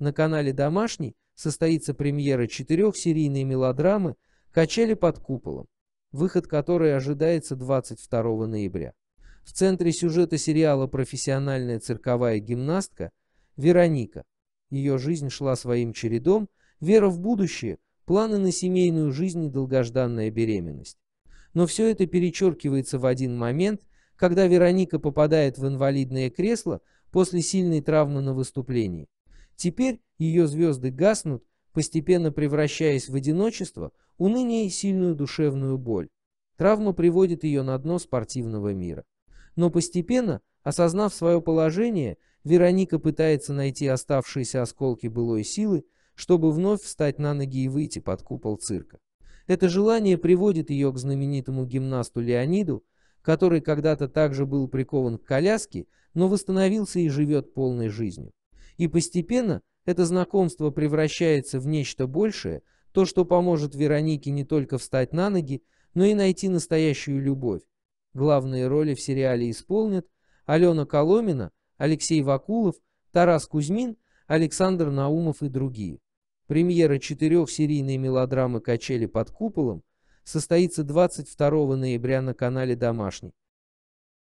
На канале «Домашний» состоится премьера четырехсерийной мелодрамы «Качели под куполом», выход которой ожидается 22 ноября. В центре сюжета сериала «Профессиональная цирковая гимнастка» Вероника. Ее жизнь шла своим чередом, вера в будущее, планы на семейную жизнь и долгожданная беременность. Но все это перечеркивается в один момент, когда Вероника попадает в инвалидное кресло после сильной травмы на выступлении. Теперь ее звезды гаснут, постепенно превращаясь в одиночество, уныние и сильную душевную боль. Травма приводит ее на дно спортивного мира. Но постепенно, осознав свое положение, Вероника пытается найти оставшиеся осколки былой силы, чтобы вновь встать на ноги и выйти под купол цирка. Это желание приводит ее к знаменитому гимнасту Леониду, который когда-то также был прикован к коляске, но восстановился и живет полной жизнью. И постепенно это знакомство превращается в нечто большее, то, что поможет Веронике не только встать на ноги, но и найти настоящую любовь. Главные роли в сериале исполнят Алена Коломина, Алексей Вакулов, Тарас Кузьмин, Александр Наумов и другие. Премьера четырехсерийной мелодрамы «Качели под куполом» состоится 22 ноября на канале «Домашний».